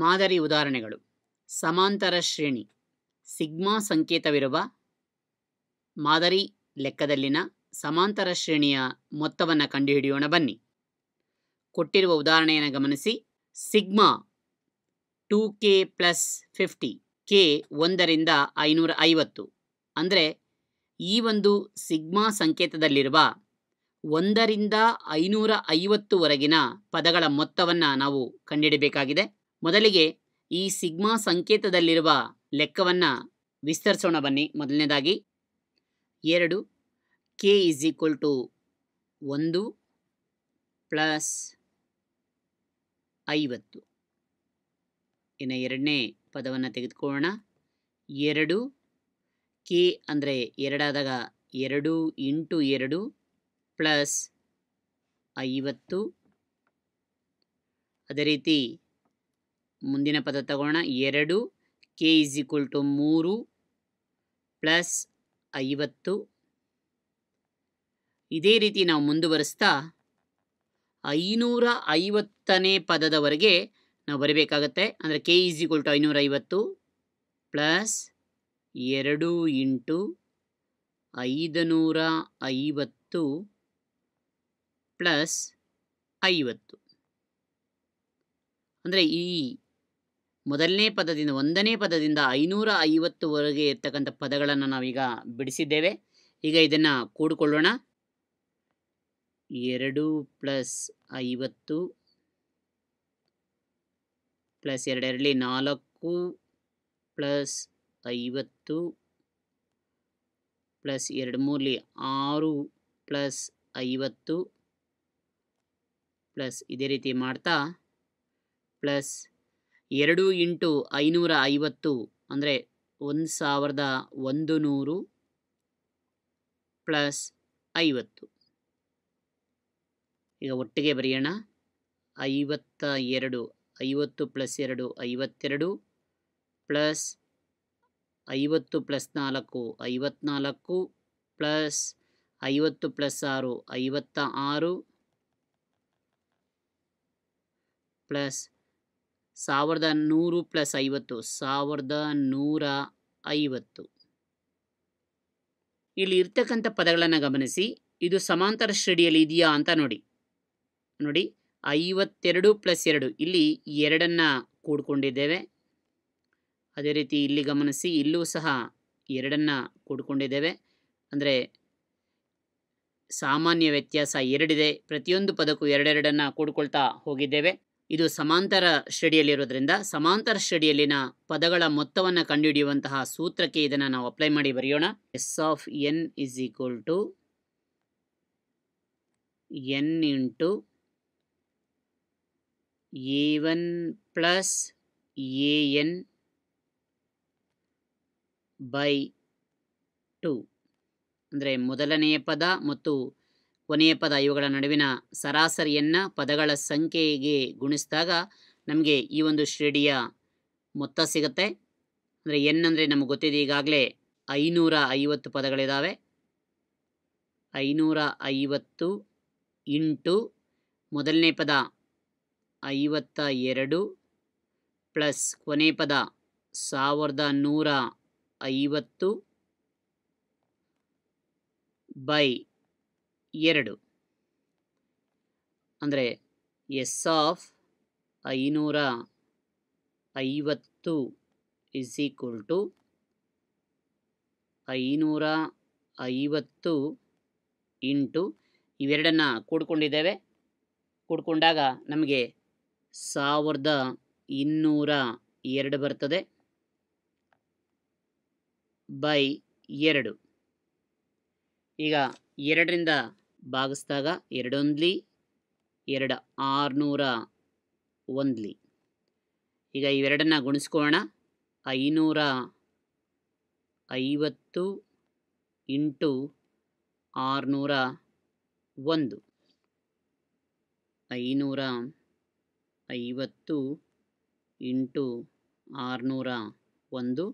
ಮಾದರಿ ಉದಾಹರಣೆಗಳು ಸಮಾಂತರ ಶ್ರೇಣಿ ಸಿಗ್ಮಾ ಸಂಕೇತವಿರುವ ಮಾದರಿ ಲೆಕ್ಕದಲ್ಲಿನ ಸಮಾಂತರ ಶ್ರೇಣಿಯ ಮೊತ್ತವನ್ನು ಕಂಡುಹಿಡಿಯೋಣ ಬನ್ನಿ ಕೊಟ್ಟಿರುವ ಉದಾಹರಣೆಯನ್ನು ಗಮನಿಸಿ sigma two K plus fifty K ಒಂದರಿಂದ ಐನೂರ ಐವತ್ತು ಅಂದರೆ ಈ ಒಂದು ಸಿಗ್ಮಾ ಸಂಕೇತದಲ್ಲಿರುವ ಒಂದರಿಂದ ಐನೂರ ಐವತ್ತುವರೆಗಿನ ಪದಗಳ ಮೊತ್ತವನ್ನು ನಾವು ಕಂಡುಹಿಡಬೇಕಾಗಿದೆ ಮೊದಲಿಗೆ ಈ ಸಿಗ್ಮಾ ಸಂಕೇತದಲ್ಲಿರುವ ಲೆಕ್ಕವನ್ನು ವಿಸ್ತರಿಸೋಣ ಬನ್ನಿ ಮೊದಲನೇದಾಗಿ ಎರಡು ಕೆ ಈಸ್ ಈಕ್ವಲ್ ಟು ಒಂದು ಪ್ಲಸ್ ಐವತ್ತು ಇನ್ನು ಎರಡನೇ ಪದವನ್ನು ತೆಗೆದುಕೊಳ್ಳೋಣ ಎರಡು ಕೆ ಅಂದರೆ ಎರಡಾದಾಗ ಎರಡು ಇಂಟು ಎರಡು ಪ್ಲಸ್ ಐವತ್ತು ಅದೇ ರೀತಿ ಮುಂದಿನ ಪದ ತಗೋಣ ಎರಡು ಕೆ ಇಸ್ ಈಕ್ವಲ್ ಟು ಮೂರು ಪ್ಲಸ್ ಐವತ್ತು ಇದೇ ರೀತಿ ನಾವು ಮುಂದುವರಿಸ್ತಾ ಐನೂರ ಐವತ್ತನೇ ಪದದವರೆಗೆ ನಾವು ಬರಬೇಕಾಗತ್ತೆ ಅಂದರೆ ಕೆ ಇಸ್ ಈಕ್ವಲ್ ಟು ಐನೂರ ಐವತ್ತು ಪ್ಲಸ್ ಎರಡು ಇಂಟು ಐದುನೂರ ಐವತ್ತು ಪ್ಲಸ್ ಐವತ್ತು ಅಂದರೆ ಈ ಮೊದಲನೇ ಪದದಿಂದ ಒಂದನೇ ಪದದಿಂದ ಐನೂರ ಐವತ್ತುವರೆಗೆ ಇರ್ತಕ್ಕಂಥ ಪದಗಳನ್ನು ನಾವೀಗ ಬಿಡಿಸಿದ್ದೇವೆ ಈಗ ಇದನ್ನು ಕೂಡಿಕೊಳ್ಳೋಣ ಎರಡು ಪ್ಲಸ್ ಐವತ್ತು ಪ್ಲಸ್ ಎರಡೆರಡಲ್ಲಿ ನಾಲ್ಕು ಪ್ಲಸ್ ಐವತ್ತು ಪ್ಲಸ್ ಎರಡು ಮೂರಲ್ಲಿ ಆರು ಪ್ಲಸ್ ಐವತ್ತು ಪ್ಲಸ್ ಇದೇ ರೀತಿ ಮಾಡ್ತಾ ಪ್ಲಸ್ ಎರಡು ಇಂಟು ಐನೂರ ಐವತ್ತು ಅಂದರೆ ಒಂದು ಸಾವಿರದ ಒಂದು ನೂರು ಪ್ಲಸ್ ಐವತ್ತು ಈಗ ಒಟ್ಟಿಗೆ ಬರೆಯೋಣ ಐವತ್ತ ಎರಡು ಐವತ್ತು ಪ್ಲಸ್ ಎರಡು ಐವತ್ತೆರಡು ಪ್ಲಸ್ ಐವತ್ತು ಪ್ಲಸ್ ನಾಲ್ಕು ಐವತ್ನಾಲ್ಕು ಪ್ಲಸ್ ಐವತ್ತು ಪ್ಲಸ್ ಆರು ಐವತ್ತ ಆರು ಪ್ಲಸ್ ಸಾವಿರದ ನೂರು ಪ್ಲಸ್ ಐವತ್ತು ಸಾವಿರದ ನೂರ ಐವತ್ತು ಇಲ್ಲಿ ಇರ್ತಕ್ಕಂಥ ಪದಗಳನ್ನು ಗಮನಿಸಿ ಇದು ಸಮಾಂತರ ಶ್ರೇಣಿಯಲ್ಲಿ ಇದೆಯಾ ಅಂತ ನೋಡಿ ನೋಡಿ ಐವತ್ತೆರಡು ಪ್ಲಸ್ ಎರಡು ಇಲ್ಲಿ ಎರಡನ್ನು ಕೂಡಿಕೊಂಡಿದ್ದೇವೆ ಅದೇ ರೀತಿ ಇಲ್ಲಿ ಗಮನಿಸಿ ಇಲ್ಲೂ ಸಹ ಎರಡನ್ನು ಕೂಡಿಕೊಂಡಿದ್ದೇವೆ ಅಂದರೆ ಸಾಮಾನ್ಯ ವ್ಯತ್ಯಾಸ ಎರಡಿದೆ ಪ್ರತಿಯೊಂದು ಪದಕ್ಕೂ ಎರಡೆರಡನ್ನು ಕೂಡಿಕೊಳ್ತಾ ಹೋಗಿದ್ದೇವೆ ಇದು ಸಮಾಂತರ ಶ್ರೇಡಿಯಲ್ಲಿರೋದ್ರಿಂದ ಸಮಾಂತರ ಶ್ರೇಡಿಯಲ್ಲಿನ ಪದಗಳ ಮೊತ್ತವನ್ನು ಕಂಡುಹಿಡಿಯುವಂತಹ ಸೂತ್ರಕ್ಕೆ ಇದನ್ನು ನಾವು ಅಪ್ಲೈ ಮಾಡಿ ಬರೆಯೋಣ S of N is equal to N into A one plus A N by two ಅಂದರೆ ಮೊದಲನೆಯ ಪದ ಮತ್ತು ಕೊನೆಯ ಪದ ಇವುಗಳ ನಡುವಿನ ಸರಾಸರಿಯನ್ನು ಪದಗಳ ಸಂಖ್ಯೆಗೆ ಗುಣಿಸಿದಾಗ ನಮಗೆ ಈ ಒಂದು ಶ್ರೇಣಿಯ ಮೊತ್ತ ಸಿಗುತ್ತೆ ಅಂದರೆ ಎನ್ ಅಂದರೆ ನಮಗೆ ಗೊತ್ತಿದೆ ಈಗಾಗಲೇ ಐನೂರ ಐವತ್ತು ಪದಗಳಿದ್ದಾವೆ ಐನೂರ ಐವತ್ತು ಇಂಟು ಮೊದಲನೇ ಪದ ಐವತ್ತ ಎರಡು ಪ್ಲಸ್ ಕೊನೆ ಪದ ಸಾವಿರದ ನೂರ ಐವತ್ತು ಬೈ ಎರಡು ಅಂದರೆ ಎಸ್ ಆಫ್ ಐನೂರ ಐವತ್ತು ಇಸ್ ಈಕ್ವಲ್ ಟು ಐನೂರ ಐವತ್ತು ಇಂಟು ಇವೆರಡನ್ನು ಕೂಡ್ಕೊಂಡಿದ್ದೇವೆ ಕೂಡ್ಕೊಂಡಾಗ ನಮಗೆ ಸಾವಿರದ ಇನ್ನೂರ ಎರಡು ಬರ್ತದೆ ಬೈ ಎರಡು ಈಗ ಎರಡರಿಂದ ಭಾಗಿಸ್ದಾಗ ಎರಡೊಂದ್ಲಿ ಎರಡು ಆರುನೂರ ಒಂದ್ಲಿ ಈಗ ಇವೆರಡನ್ನು ಗುಣಿಸ್ಕೋಣ ಐನೂರ ಐವತ್ತು ಇಂಟು ಆರುನೂರ ಒಂದು ಐನೂರ ಐವತ್ತು ಇಂಟು ಆರುನೂರ ಒಂದು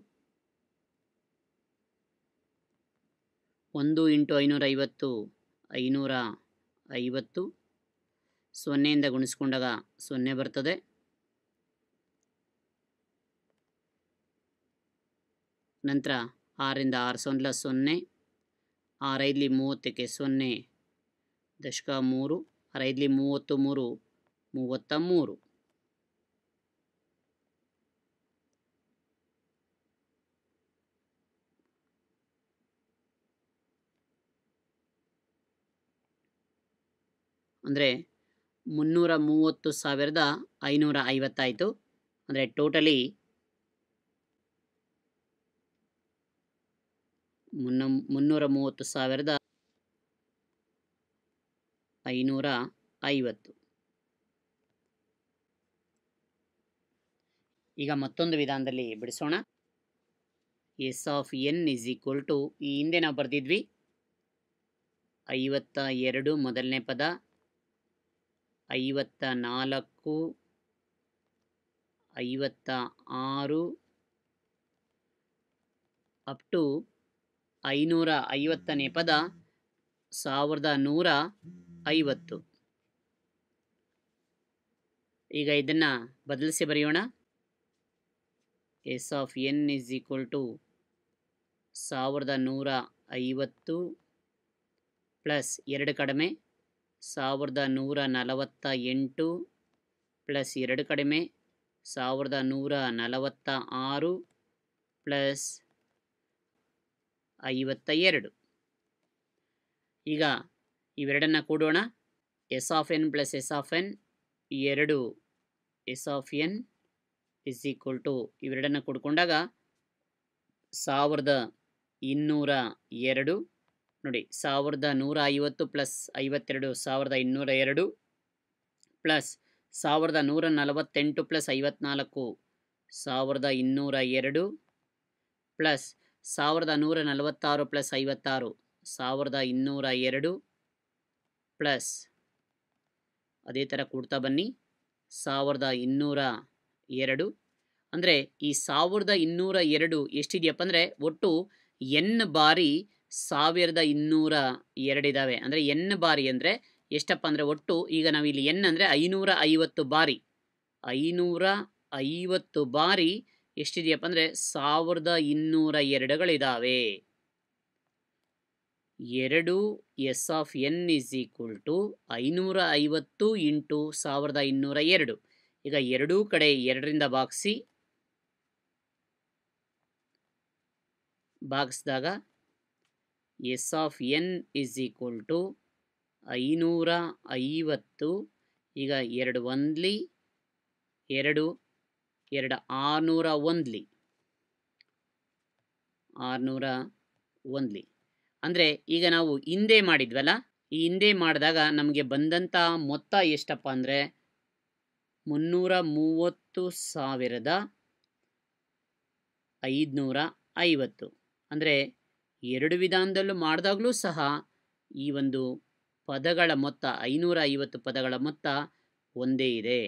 ಒಂದು ಇಂಟು ಐನೂರ ಐವತ್ತು ಐನೂರ ಐವತ್ತು ಸೊನ್ನೆಯಿಂದ ಗುಣಿಸ್ಕೊಂಡಾಗ ಸೊನ್ನೆ ಬರ್ತದೆ ನಂತರ ಆರರಿಂದ ಆರು ಸೊನ್ನೆ ಸೊನ್ನೆ ಆರೈದಲಿ ಮೂವತ್ತಕ್ಕೆ ಸೊನ್ನೆ ದಶಕ ಮೂರು ಆರೈದಲಿ ಮೂವತ್ತು ಮೂರು ಮೂವತ್ತ ಮೂರು ಅಂದರೆ ಮುನ್ನೂರ ಮೂವತ್ತು ಸಾವಿರದ ಐನೂರ ಐವತ್ತಾಯಿತು ಅಂದರೆ ಟೋಟಲಿ ಮುನ್ನ ಮುನ್ನೂರ ಮೂವತ್ತು ಸಾವಿರದ ಐನೂರ ಐವತ್ತು ಈಗ ಮತ್ತೊಂದು ವಿಧಾನದಲ್ಲಿ ಬಿಡಿಸೋಣ S of N is equal to ಈ ಹಿಂದೆ ನಾವು ಬರೆದಿದ್ವಿ ಐವತ್ತ ಎರಡು ಮೊದಲನೇ ಪದ ಐವತ್ತ ನಾಲ್ಕು ಐವತ್ತ ಆರು ಅಪ್ ಟು ಐನೂರ ಐವತ್ತನೇ ಪದ ಸಾವಿರದ ನೂರ ಐವತ್ತು ಈಗ ಇದನ್ನು ಬದಲಿಸಿ ಬರೆಯೋಣ S of N is equal to ಸಾವಿರದ ನೂರ ಐವತ್ತು ಪ್ಲಸ್ ಎರಡು ಕಡಿಮೆ ಸಾವಿರದ ನೂರ ನಲವತ್ತ ಎಂಟು ಪ್ಲಸ್ ಎರಡು ಕಡಿಮೆ ಸಾವಿರದ ನೂರ ನಲವತ್ತ ಆರು ಪ್ಲಸ್ ಐವತ್ತ ಎರಡು ಈಗ ಇವೆರಡನ್ನು ಕೂಡೋಣ S of N plus S of N ಎರಡು S of N is equal to ಇವೆರಡನ್ನು ಕೂಡಿಕೊಂಡಾಗ ಸಾವಿರದ ಇನ್ನೂರ ಎರಡು ನೋಡಿ ಸಾವಿರದ ನೂರ ಐವತ್ತು ಪ್ಲಸ್ ಐವತ್ತೆರಡು ಸಾವಿರದ ಇನ್ನೂರ ಎರಡು ಪ್ಲಸ್ ಸಾವಿರದ ನೂರ ನಲವತ್ತೆಂಟು ಪ್ಲಸ್ ಐವತ್ನಾಲ್ಕು ಸಾವಿರದ ಇನ್ನೂರ ಎರಡು ಪ್ಲಸ್ ಸಾವಿರದ ನೂರ ನಲವತ್ತಾರು ಪ್ಲಸ್ ಐವತ್ತಾರು ಸಾವಿರದ ಇನ್ನೂರ ಎರಡು ಪ್ಲಸ್ ಅದೇ ಥರ ಕೂಡ್ತಾ ಬನ್ನಿ ಸಾವಿರದ ಇನ್ನೂರ ಎರಡು ಅಂದರೆ ಈ ಸಾವಿರದ ಇನ್ನೂರ ಎರಡು ಎಷ್ಟಿದೆಯಪ್ಪ ಅಂದರೆ ಒಟ್ಟು ಎನ್ ಬಾರಿ ಸಾವಿರದ ಇನ್ನೂರ ಎರಡಿದ್ದಾವೆ ಅಂದರೆ ಎನ್ ಬಾರಿ ಅಂದರೆ ಎಷ್ಟಪ್ಪ ಅಂದರೆ ಒಟ್ಟು ಈಗ ನಾವಿಲ್ಲಿ ಎನ್ ಅಂದರೆ ಐನೂರ ಐವತ್ತು ಬಾರಿ ಐನೂರ ಐವತ್ತು ಬಾರಿ ಎಷ್ಟಿದೆಯಪ್ಪ ಅಂದರೆ ಸಾವಿರದ ಇನ್ನೂರ ಎರಡುಗಳಿದ್ದಾವೆ ಎರಡು S of N is equal to ಐನೂರ ಐವತ್ತು ಇಂಟು ಸಾವಿರದ ಇನ್ನೂರ ಎರಡು ಈಗ ಎರಡೂ ಕಡೆ ಎರಡರಿಂದ ಭಾಗಿಸಿ ಭಾಗಿಸಿದಾಗ S of N is equal to ಐನೂರ ಐವತ್ತು ಈಗ ಎರಡು ಒಂದ್ಲಿ ಎರಡು ಎರಡು ಆರುನೂರ ಒಂದ್ಲಿ ಆರುನೂರ ಒಂದ್ಲಿ ಅಂದರೆ ಈಗ ನಾವು ಹಿಂದೆ ಮಾಡಿದ್ವಲ್ಲ ಈ ಹಿಂದೆ ಮಾಡಿದಾಗ ನಮಗೆ ಬಂದಂಥ ಮೊತ್ತ ಎಷ್ಟಪ್ಪ ಅಂದರೆ ಮುನ್ನೂರ ಮೂವತ್ತು ಸಾವಿರದ ಐದುನೂರ ಐವತ್ತು ಅಂದರೆ ಎರಡು ವಿಧಾನದಲ್ಲೂ ಮಾಡಿದಾಗಲೂ ಸಹ ಈ ಒಂದು ಪದಗಳ ಮೊತ್ತ ಐನೂರ ಐವತ್ತು ಪದಗಳ ಮೊತ್ತ ಒಂದೇ ಇದೆ